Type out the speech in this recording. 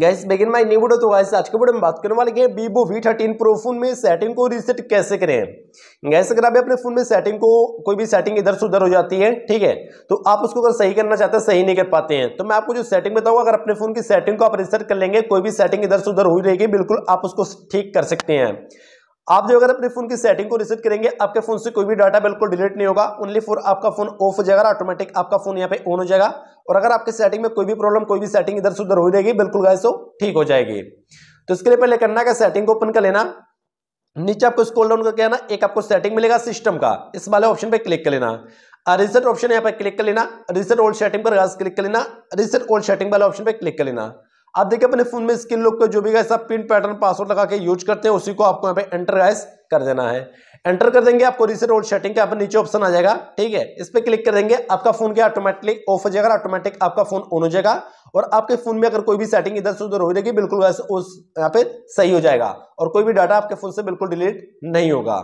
gas begin माई नहीं बुढ़ो तो गैस आज के बुढ़े में बात करने वाले हैं Vivo V thirteen Pro phone में सेटिंग को रीसेट कैसे करें गैस अगर आप अपने फोन में सेटिंग को कोई भी सेटिंग इधर से उधर हो जाती है ठीक है तो आप उसको अगर सही करना चाहते हैं सही नहीं कर पाते हैं तो मैं आपको जो सेटिंग बताऊंगा अगर अपने फोन की सेटिंग को आप रिसेट कर लेंगे कोई भी सेटिंग इधर से उधर हो रहेगी बिल्कुल आप उसको ठीक कर सकते हैं आप जो अगर अपने फोन की सेटिंग को रिसेट करेंगे आपके फोन से कोई भी डाटा बिल्कुल डिलीट नहीं होगा ओनली फॉर आपका फोन ऑफ हो जाएगा ऑटोमेटिक आपका फोन यहाँ पे ऑन हो जाएगा और अगर आपके सेटिंग में कोई भी प्रॉब्लम कोई भी सेटिंग इधर से उधर हो जाएगी बिल्कुल गाय सो तो ठीक हो जाएगी तो इसके लिए पहले करना का सेटिंग ओपन कर लेना नीचे आपको स्कोल डाउन करके आना एक आपको सेटिंग मिलेगा सिस्टम का इस वाले ऑप्शन पर क्लिक कर लेना रिसेट ऑप्शन यहाँ पर क्लिक कर लेना रिसेट ओल्ड सेटिंग पर क्लिक कर लेना रिसेट ओल्ड सेटिंग वाले ऑप्शन पर क्लिक कर लेना आप देखिए अपने फोन में स्किन लुक का जो भी गैस आप पिन पैटर्न पासवर्ड लगा के यूज करते हैं उसी को आपको यहाँ पे एंटर गैस कर देना है एंटर कर देंगे आपको रिसेट ओल्ड सेटिंग का नीचे ऑप्शन आ जाएगा ठीक है इस पर क्लिक कर देंगे आपका फोन क्या ऑटोमेटिकली ऑफ हो जाएगा ऑटोमेटिक आपका फोन ऑन हो जाएगा और आपके फोन में अगर कोई भी सेटिंग इधर से उधर हो जाएगी बिल्कुल वैसे उस यहाँ पे सही हो जाएगा और कोई भी डाटा आपके फोन से बिल्कुल डिलीट नहीं होगा